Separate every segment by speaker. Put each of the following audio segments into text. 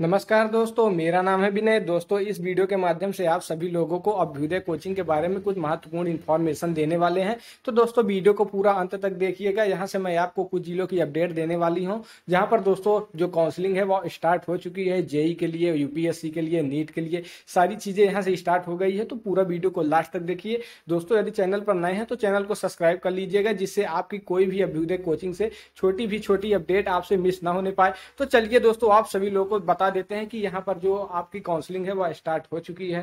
Speaker 1: नमस्कार दोस्तों मेरा नाम है विनय दोस्तों इस वीडियो के माध्यम से आप सभी लोगों को अभ्युदय कोचिंग के बारे में कुछ महत्वपूर्ण इन्फॉर्मेशन देने वाले हैं तो दोस्तों वीडियो को पूरा अंत तक देखिएगा यहाँ से मैं आपको कुछ जिलों की अपडेट देने वाली हूँ जहां पर दोस्तों जो काउंसलिंग है वो स्टार्ट हो चुकी है जेई e के लिए यूपीएससी के लिए नीट के लिए सारी चीज़ें यहाँ से स्टार्ट हो गई है तो पूरा वीडियो को लास्ट तक देखिए दोस्तों यदि चैनल पर नए हैं तो चैनल को सब्सक्राइब कर लीजिएगा जिससे आपकी कोई भी अभ्युदय कोचिंग से छोटी भी छोटी अपडेट आपसे मिस ना होने पाए तो चलिए दोस्तों आप सभी लोगों को बता बता देते हैं कि यहाँ पर जो आपकी काउंसलिंग है वह स्टार्ट हो चुकी है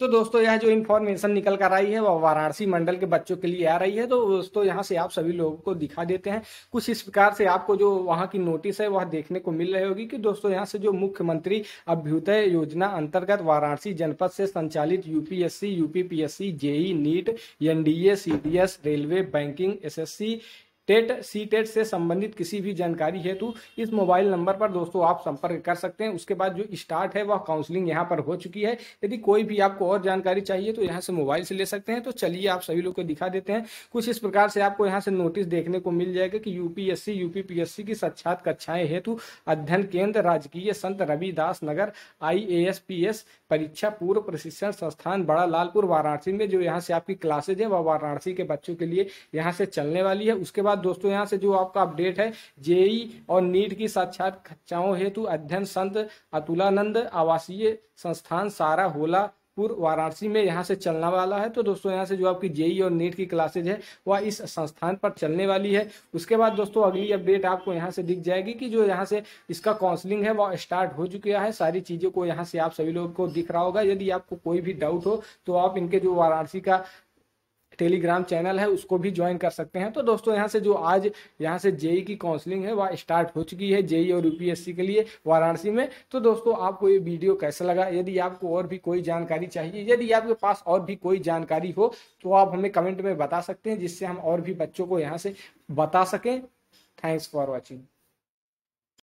Speaker 1: तो दोस्तों यह जो इन्फॉर्मेशन निकल कर आई है वह वाराणसी मंडल के बच्चों के लिए आ रही है तो दोस्तों यहाँ से आप सभी लोगों को दिखा देते हैं कुछ इस प्रकार से आपको जो वहाँ की नोटिस है वह देखने को मिल रही होगी कि दोस्तों यहाँ से जो मुख्यमंत्री अभ्युदय योजना अंतर्गत वाराणसी जनपद से संचालित UPSC UPPSC JE NEET NDA CDS railway banking S TET C TET से संबंधित किसी भी जानकारी हेतु इस मोबाइल नंबर पर दोस्तों आप संपर्क कर सकते हैं उसके बाद जो स्टार्ट है वह काउंसलिंग यहाँ पर हो चुकी है यदि कोई भी आपको और जानकारी चाहिए तो यहाँ से मोबाइल से ले सकते हैं तो चलिए आप सभी लोग को दिखा देते हैं कुछ इस प्रकार से आपको यहाँ से नोटिस देखने को मिल जाएगा कि यूपीएससी यूपीपीएससी की साक्षात कक्षाएं हेतु अध्ययन केंद्र राजकीय संत रविदास नगर आई परीक्षा पूर्व प्रशिक्षण संस्थान बड़ा लालपुर वाराणसी में जो यहाँ से आपकी क्लासेज है वह वाराणसी के बच्चों के लिए यहाँ से चलने वाली है उसके बाद बाद दोस्तों यहाँ से जो आपका अपडेट है जेई और नीट की साक्षात कक्षाओं हेतु अध्ययन संत अतुलानंद आवासीय संस्थान सारा होला पूर्व वाराणसी में यहाँ से चलने वाला है तो दोस्तों यहाँ से जो आपकी जेई और नीट की क्लासेज है वह इस संस्थान पर चलने वाली है उसके बाद दोस्तों अगली अपडेट आपको यहाँ से दिख जाएगी कि जो यहाँ से इसका काउंसलिंग है वह स्टार्ट हो चुका है सारी चीज़ों को यहाँ से आप सभी लोगों को दिख रहा होगा यदि आपको कोई भी डाउट हो तो आप इनके जो वाराणसी का टेलीग्राम चैनल है उसको भी ज्वाइन कर सकते हैं तो दोस्तों यहाँ से जो आज यहाँ से जेई की काउंसलिंग है वह स्टार्ट हो चुकी है जेई और यूपीएससी के लिए वाराणसी में तो दोस्तों आपको ये वीडियो कैसा लगा यदि आपको और भी कोई जानकारी चाहिए यदि आपके पास और भी कोई जानकारी हो तो आप हमें कमेंट में बता सकते हैं जिससे हम और भी बच्चों को यहाँ से बता सकें थैंक्स फॉर वॉचिंग